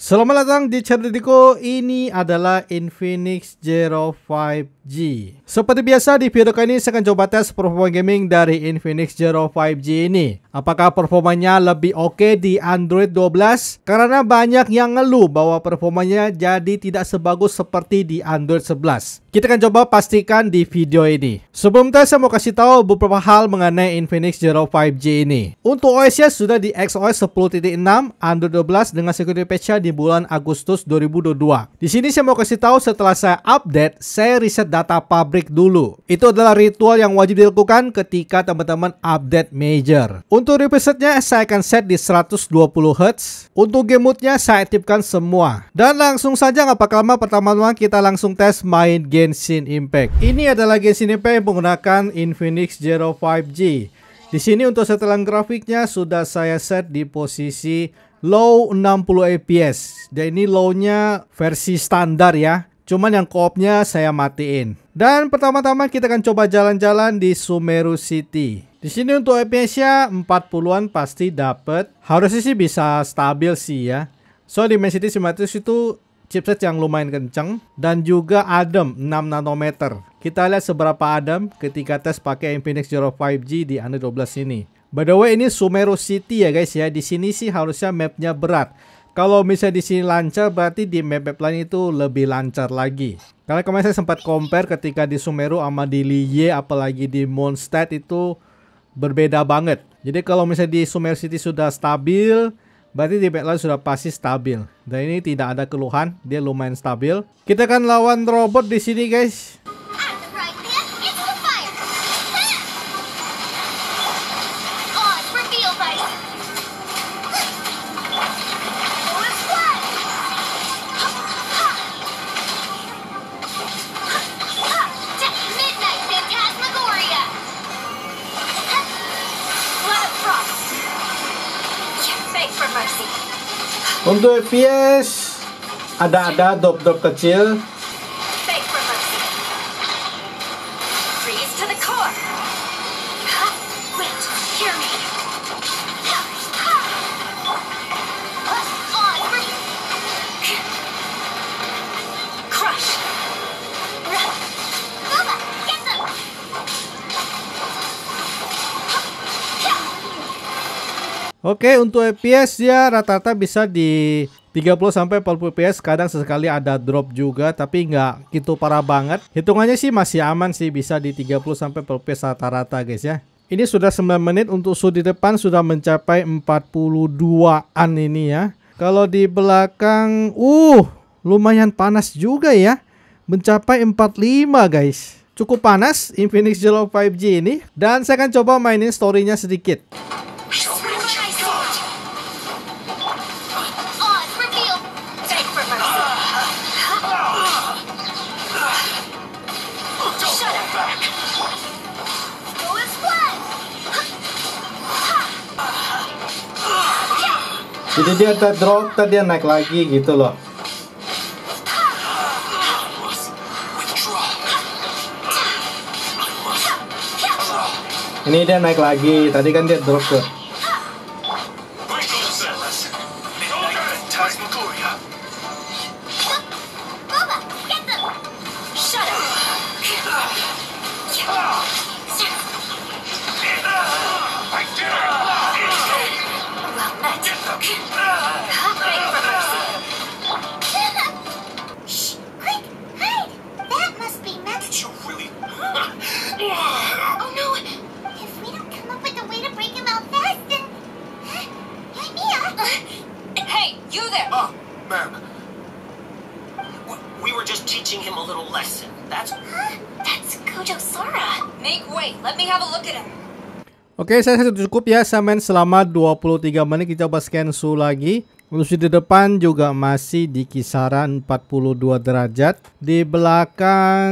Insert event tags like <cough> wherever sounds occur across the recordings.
Selamat datang di channel Diko. ini adalah Infinix Zero 5G. Seperti biasa di video kali ini saya akan coba tes performa gaming dari Infinix Zero 5G ini. Apakah performanya lebih oke okay di Android 12? Karena banyak yang ngeluh bahwa performanya jadi tidak sebagus seperti di Android 11. Kita akan coba pastikan di video ini. Sebelum tes, saya mau kasih tahu beberapa hal mengenai Infinix Zero 5G ini. Untuk OS-nya sudah di XOS 10.6, Android 12 dengan security patch-nya di bulan Agustus 2022. Di sini saya mau kasih tahu setelah saya update, saya riset data pabrik dulu. Itu adalah ritual yang wajib dilakukan ketika teman-teman update major. Untuk reset-nya saya akan set di 120Hz. Untuk game mode-nya, saya aktifkan semua. Dan langsung saja, nggak apa lama pertama-tama kita langsung tes main game Genshin Impact. Ini adalah Genshin Impact yang menggunakan Infinix Zero 5G. Di sini untuk setelan grafiknya sudah saya set di posisi low 60 fps. Dan ini low-nya versi standar ya. Cuman yang koopnya saya matiin. Dan pertama-tama kita akan coba jalan-jalan di Sumeru City. Di sini untuk FPS-nya 40-an pasti dapat. Harusnya sih bisa stabil sih ya. So di Man City 500 itu chipset yang lumayan kencang dan juga adem 6 nanometer. Kita lihat seberapa adem ketika tes pakai Infinix Zero 5G di Android 12 ini. By the way ini Sumeru City ya guys ya. Di sini sih harusnya mapnya berat. Kalau misalnya di sini lancar berarti di map-map lain itu lebih lancar lagi. Karena kemarin saya sempat compare ketika di Sumeru sama di Liye apalagi di Mondstadt itu berbeda banget. Jadi kalau misalnya di Sumeru City sudah stabil, berarti di map lain sudah pasti stabil. Dan ini tidak ada keluhan, dia lumayan stabil. Kita akan lawan robot di sini, guys. Untuk FPS ada ada dop-dop kecil Oke, untuk FPS ya rata-rata bisa di 30 sampai 40 FPS kadang sesekali ada drop juga tapi nggak gitu parah banget. Hitungannya sih masih aman sih bisa di 30 sampai 40 FPS rata-rata guys ya. Ini sudah 9 menit untuk sudut di depan sudah mencapai 42-an ini ya. Kalau di belakang uh lumayan panas juga ya. Mencapai 45 guys. Cukup panas Infinix Jello 5G ini dan saya akan coba mainin story-nya sedikit. jadi dia ntar drop ntar dia naik lagi gitu loh ini dia naik lagi tadi kan dia drop tuh Okay. Oke, saya cukup ya semen selama 23 menit kita coba scan suhu lagi. Lusi di depan juga masih di kisaran 42 derajat. Di belakang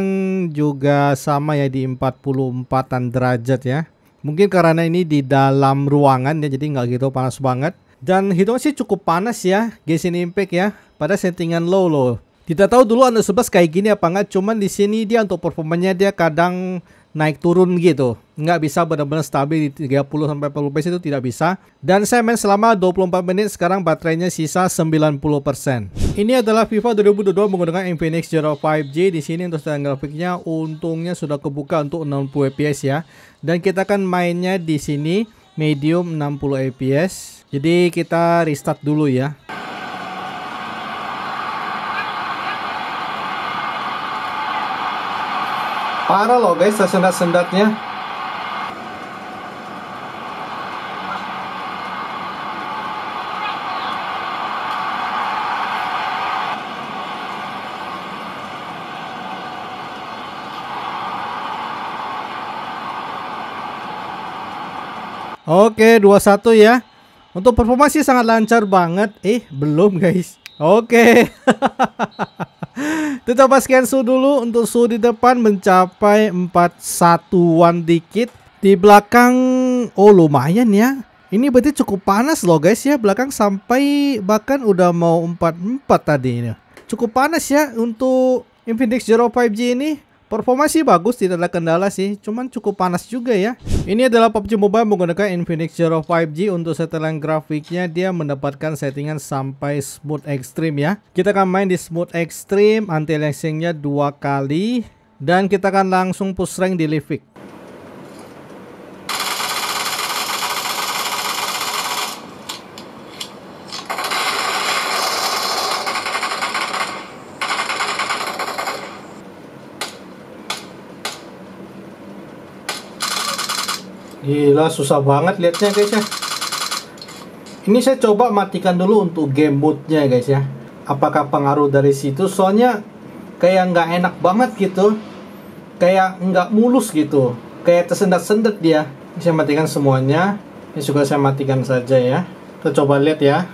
juga sama ya di 44-an derajat ya. Mungkin karena ini di dalam ruangan ya jadi nggak gitu panas banget. Dan hitung sih cukup panas ya, Gesin Impact ya. Pada settingan low loh. Tidak tahu dulu Under 11 kayak gini apa enggak, cuman di sini dia untuk performanya dia kadang naik turun gitu. Nggak bisa benar-benar stabil di 30 sampai 40 PS itu tidak bisa. Dan saya main selama 24 menit, sekarang baterainya sisa 90%. Ini adalah FIFA 2022 menggunakan Infinix Zero 5G. Di sini untuk setting grafiknya untungnya sudah kebuka untuk 60 fps ya. Dan kita akan mainnya di sini medium 60 fps. Jadi kita restart dulu ya. Parah loh guys sesendat sendatnya Oke, 21 ya. Untuk performa sih sangat lancar banget. Eh, belum guys. Oke. <laughs> Tetap sekian su dulu untuk su di depan mencapai 4 satuan dikit. Di belakang, oh lumayan ya. Ini berarti cukup panas loh guys ya. Belakang sampai bahkan udah mau empat empat tadi ini. Cukup panas ya untuk Infinix Zero Five g ini. Performa sih bagus, tidak ada kendala sih, cuman cukup panas juga ya. Ini adalah PUBG Mobile menggunakan Infinix Zero 5G untuk setelan grafiknya dia mendapatkan settingan sampai smooth extreme ya. Kita akan main di smooth extreme, anti aliasingnya dua kali, dan kita akan langsung push rank di Livik. Gila susah banget lihatnya guys ya Ini saya coba matikan dulu untuk game mode-nya guys ya Apakah pengaruh dari situ Soalnya kayak nggak enak banget gitu Kayak nggak mulus gitu Kayak tersendat-sendat dia Ini saya matikan semuanya Ini juga saya matikan saja ya Kita coba lihat ya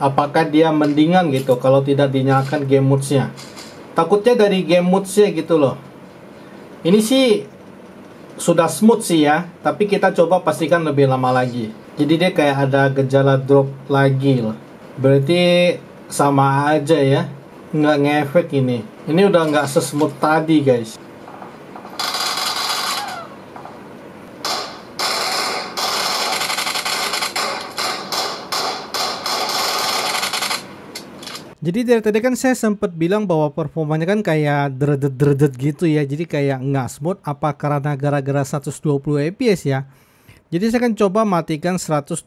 Apakah dia mendingan gitu Kalau tidak dinyalakan game mode Takutnya dari game mode gitu loh Ini sih sudah smooth sih ya, tapi kita coba pastikan lebih lama lagi. Jadi dia kayak ada gejala drop lagi lah. Berarti sama aja ya, nggak ngefek ini. Ini udah nggak sesmooth tadi guys. Jadi dari tadi kan saya sempat bilang bahwa performanya kan kayak dredet-dredet gitu ya. Jadi kayak nggak smooth apa karena gara-gara 120 fps ya. Jadi saya akan coba matikan 120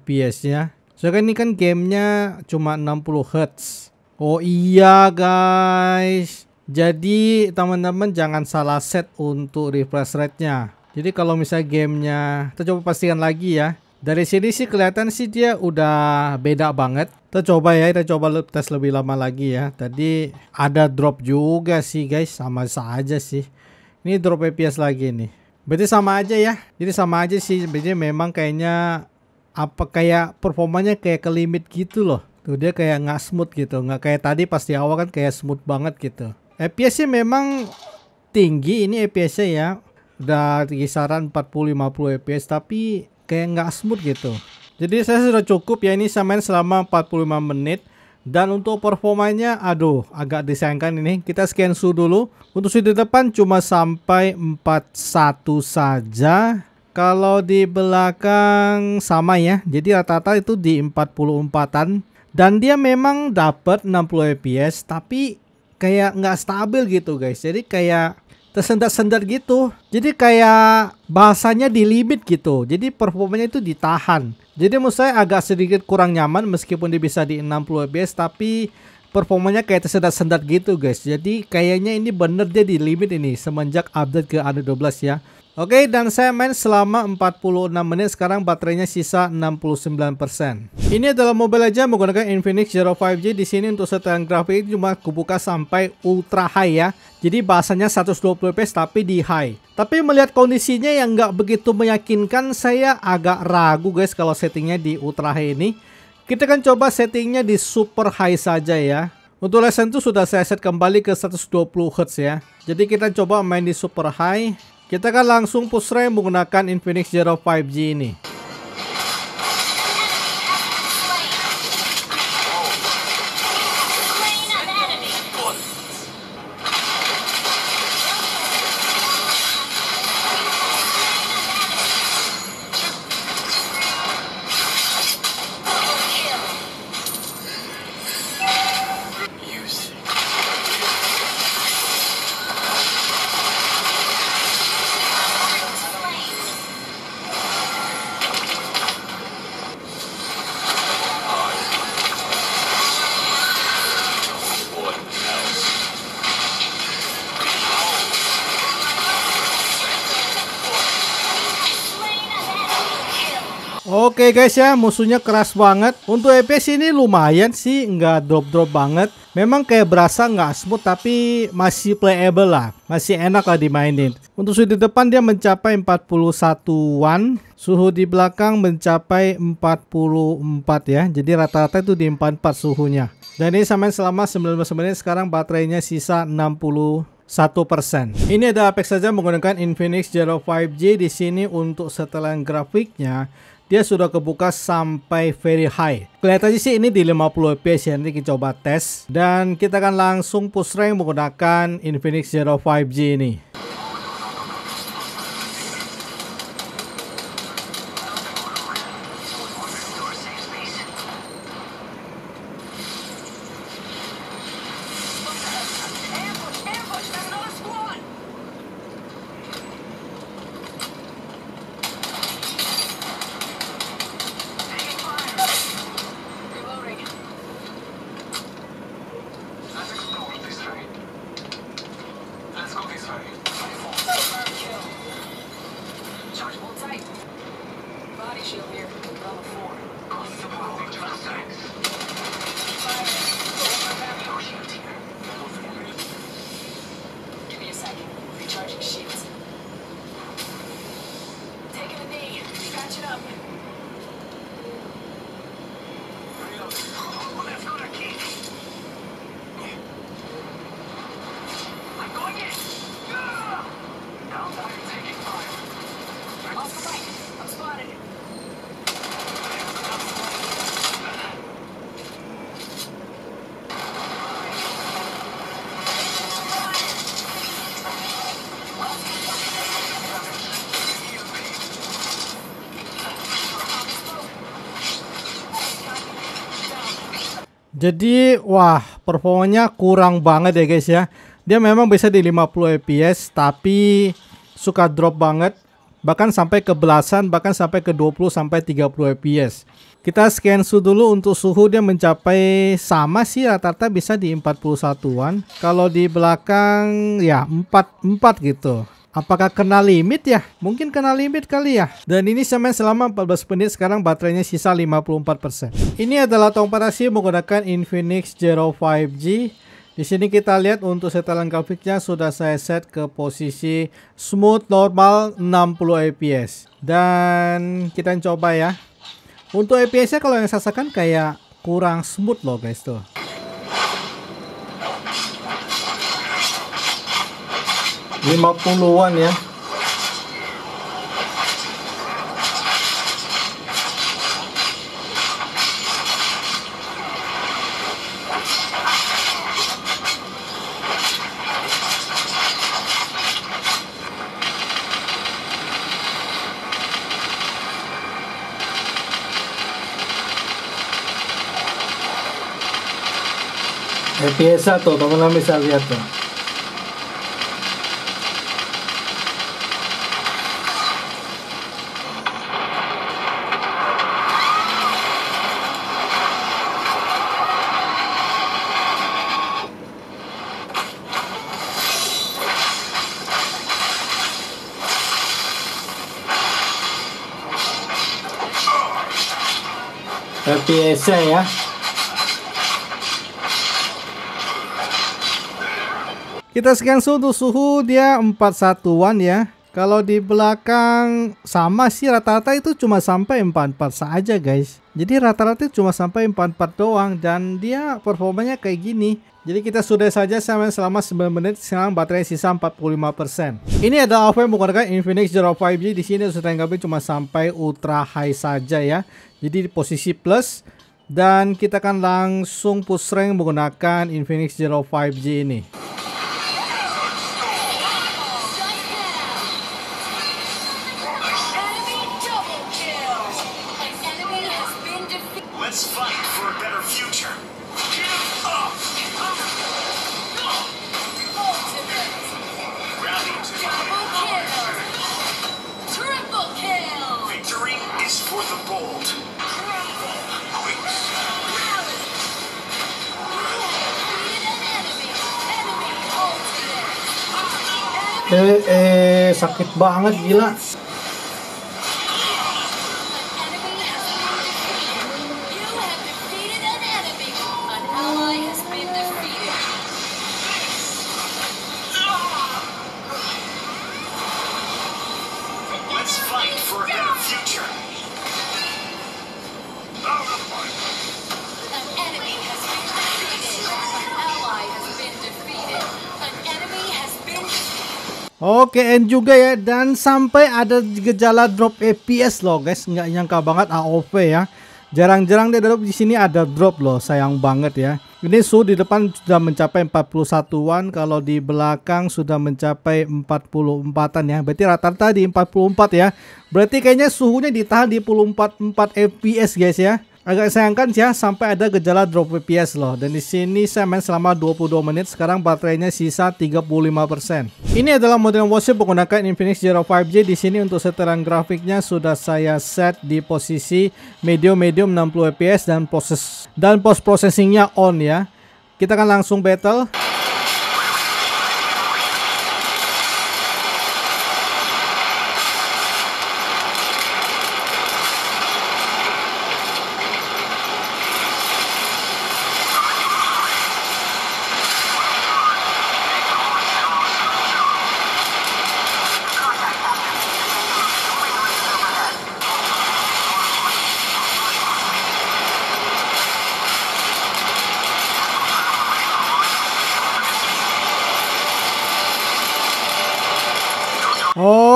fps ya. Soalnya kan ini kan gamenya cuma 60 Hz. Oh iya guys. Jadi teman-teman jangan salah set untuk refresh rate-nya. Jadi kalau misalnya gamenya, kita coba pastikan lagi ya. Dari sini sih kelihatan sih dia udah beda banget. Kita coba ya, kita coba tes lebih lama lagi ya. Tadi ada drop juga sih guys, sama saja sih. Ini drop FPS lagi nih. Berarti sama aja ya. Jadi sama aja sih. Berarti memang kayaknya apa kayak performanya kayak ke limit gitu loh. Tuh dia kayak nggak smooth gitu, nggak kayak tadi pas di awal kan kayak smooth banget gitu. fps sih memang tinggi ini FPS-nya ya. Udah kisaran 40 50 FPS tapi kayak nggak smooth gitu. Jadi saya sudah cukup ya ini saya main selama 45 menit dan untuk performanya aduh agak disayangkan ini kita scan su dulu untuk sudut depan cuma sampai 41 saja kalau di belakang sama ya jadi rata-rata itu di 44an dan dia memang dapat 60 fps tapi kayak nggak stabil gitu guys jadi kayak tersendat-sendat gitu. Jadi kayak bahasanya di limit gitu. Jadi performanya itu ditahan. Jadi menurut saya agak sedikit kurang nyaman meskipun dia bisa di 60 fps tapi performanya kayak tersendat-sendat gitu guys. Jadi kayaknya ini bener dia di limit ini semenjak update ke Android 12 ya. Oke, dan saya main selama 46 menit, sekarang baterainya sisa 69%. Ini adalah Mobile aja menggunakan Infinix Zero 5G. Di sini untuk setelan grafik cuma kubuka sampai ultra high ya. Jadi bahasanya 120 fps tapi di high. Tapi melihat kondisinya yang nggak begitu meyakinkan, saya agak ragu guys kalau settingnya di ultra high ini. Kita akan coba settingnya di super high saja ya. Untuk lesson itu sudah saya set kembali ke 120 Hz ya. Jadi kita coba main di super high. Kita akan langsung push rank menggunakan Infinix Zero 5G ini. Oke guys ya, musuhnya keras banget. Untuk FPS e ini lumayan sih, nggak drop-drop banget. Memang kayak berasa nggak smooth tapi masih playable lah. Masih enak lah dimainin. Untuk suhu di depan dia mencapai 41-an. Suhu di belakang mencapai 44 ya. Jadi rata-rata itu di 44 suhunya. Dan ini samain selama 19 menit sekarang baterainya sisa 60 persen. Ini ada Apex saja menggunakan Infinix Zero 5G di sini untuk setelan grafiknya dia sudah kebuka sampai very high. Kelihatannya sih ini di 50 fps ya, nanti kita coba tes. Dan kita akan langsung push rank menggunakan Infinix Zero 5G ini. Jadi wah performanya kurang banget ya guys ya. Dia memang bisa di 50 fps tapi suka drop banget bahkan sampai ke belasan bahkan sampai ke 20 sampai 30 fps. Kita scan suhu dulu untuk suhu dia mencapai sama sih rata-rata bisa di 41-an. Kalau di belakang ya 4 4 gitu. Apakah kena limit ya? Mungkin kena limit kali ya. Dan ini saya selama 14 menit, sekarang baterainya sisa 54%. Ini adalah tongkat aksi menggunakan Infinix Zero 5G. Di sini kita lihat untuk setelan grafiknya sudah saya set ke posisi smooth normal 60 fps. Dan kita coba ya. Untuk fps-nya kalau yang saya kayak kurang smooth loh guys tuh. 50-an ya eh. Empieza todo, vamos a misal ya todo. biasa ya Kita scan suhu suhu dia 4 satuan ya. Kalau di belakang sama sih rata-rata itu cuma sampai 44 saja guys. Jadi rata-rata cuma sampai 44 doang dan dia performanya kayak gini. Jadi kita sudah saja sampai selama 9 menit sekarang baterai sisa 45%. Ini adalah apa yang menggunakan Infinix Zero 5G di sini sudah nggak cuma sampai ultra high saja ya. Jadi di posisi plus dan kita akan langsung push rank menggunakan Infinix Zero 5G ini. eh, eh sakit banget gila Oke, okay, end juga ya. Dan sampai ada gejala drop FPS loh, guys. Nggak nyangka banget AOV ya. Jarang-jarang dia drop di sini ada drop loh, sayang banget ya. Ini su di depan sudah mencapai 41-an, kalau di belakang sudah mencapai 44-an ya. Berarti rata-rata di 44 ya. Berarti kayaknya suhunya ditahan di 44 4 FPS guys ya. Agak sayangkan ya sampai ada gejala drop FPS loh. Dan di sini saya main selama 22 menit, sekarang baterainya sisa 35%. Ini adalah model Worship menggunakan Infinix Zero 5G. Di sini untuk setelan grafiknya sudah saya set di posisi medium-medium 60 fps dan proses dan post processingnya on ya. Kita akan langsung battle.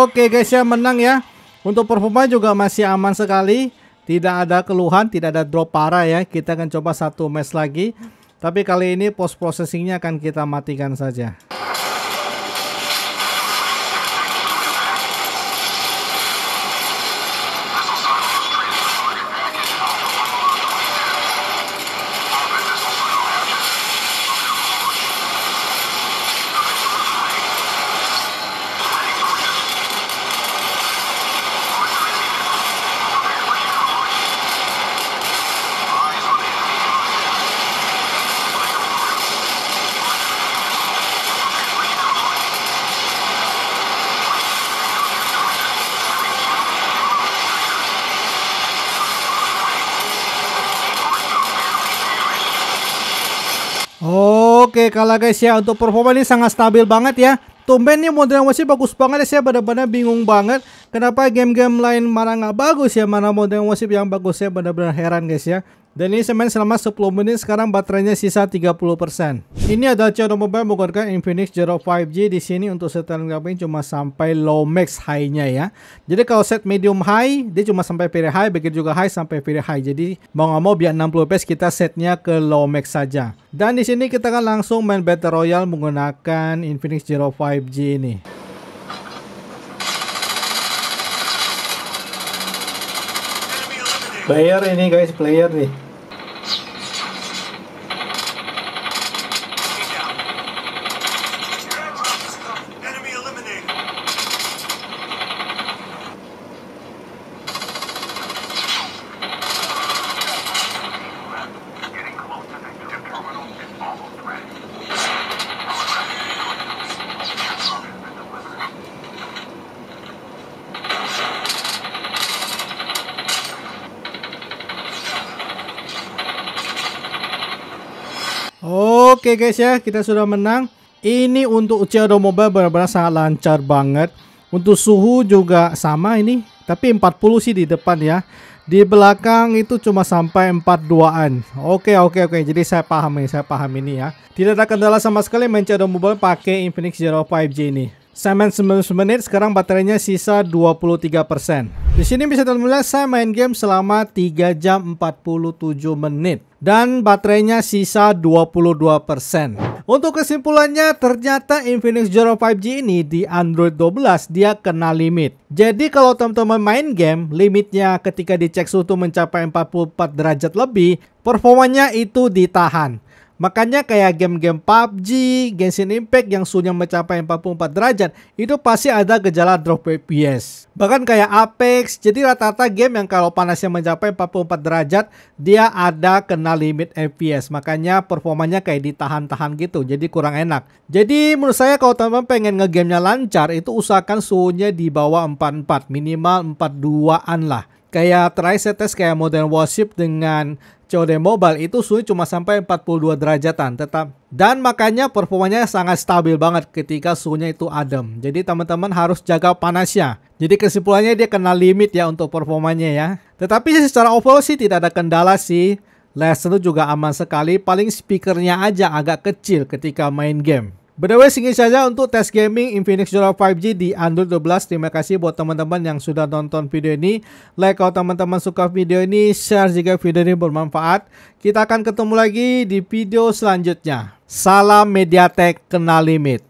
Oke guys ya menang ya. Untuk performa juga masih aman sekali. Tidak ada keluhan, tidak ada drop parah ya. Kita akan coba satu match lagi. Tapi kali ini post processingnya akan kita matikan saja. Oke, kalau guys ya untuk performa ini sangat stabil banget ya. Tumben nih model masih bagus banget ya, saya benar-benar bingung banget kenapa game-game lain mana nggak bagus ya, mana model masih yang bagus ya benar-benar heran guys ya. Dan ini saya main selama 10 menit, sekarang baterainya sisa 30%. Ini adalah Cherry Mobile menggunakan Infinix Zero 5G di sini untuk setelan gaming cuma sampai low max high-nya ya. Jadi kalau set medium high, dia cuma sampai very high, begitu juga high sampai very high. Jadi mau nggak mau biar 60 fps kita setnya ke low max saja. Dan di sini kita akan langsung main Battle Royale menggunakan Infinix Zero 5G ini. player ini guys player nih Oke guys ya, kita sudah menang. Ini untuk Uchiha Mobile benar-benar sangat lancar banget. Untuk suhu juga sama ini, tapi 40 sih di depan ya. Di belakang itu cuma sampai 42-an. Oke, oke, oke. Jadi saya paham ini, saya paham ini ya. Tidak ada kendala sama sekali main Shadow Mobile pakai Infinix Zero 5G ini. Saya main 90 menit, sekarang baterainya sisa 23%. Di sini bisa terlihat saya main game selama 3 jam 47 menit. Dan baterainya sisa 22%. Untuk kesimpulannya, ternyata Infinix Zero 5G ini di Android 12 dia kena limit. Jadi kalau teman-teman main game, limitnya ketika dicek suhu mencapai 44 derajat lebih, performanya itu ditahan. Makanya kayak game-game PUBG, Genshin Impact yang suhunya mencapai 44 derajat, itu pasti ada gejala drop FPS. Bahkan kayak Apex, jadi rata-rata game yang kalau panasnya mencapai 44 derajat, dia ada kena limit FPS. Makanya performanya kayak ditahan-tahan gitu, jadi kurang enak. Jadi menurut saya kalau teman-teman pengen ngegamenya lancar, itu usahakan suhunya di bawah 44, minimal 42-an lah. Kayak terakhir saya tes kayak Modern Warship dengan COD Mobile itu suhu cuma sampai 42 derajatan tetap dan makanya performanya sangat stabil banget ketika suhunya itu adem. Jadi teman-teman harus jaga panasnya. Jadi kesimpulannya dia kena limit ya untuk performanya ya. Tetapi secara overall sih tidak ada kendala sih. itu juga aman sekali, paling speakernya aja agak kecil ketika main game. By the way, singkat saja untuk tes gaming Infinix Jura 5G di Android 12. Terima kasih buat teman-teman yang sudah nonton video ini. Like kalau teman-teman suka video ini, share jika video ini bermanfaat. Kita akan ketemu lagi di video selanjutnya. Salam Mediatek, kenal limit.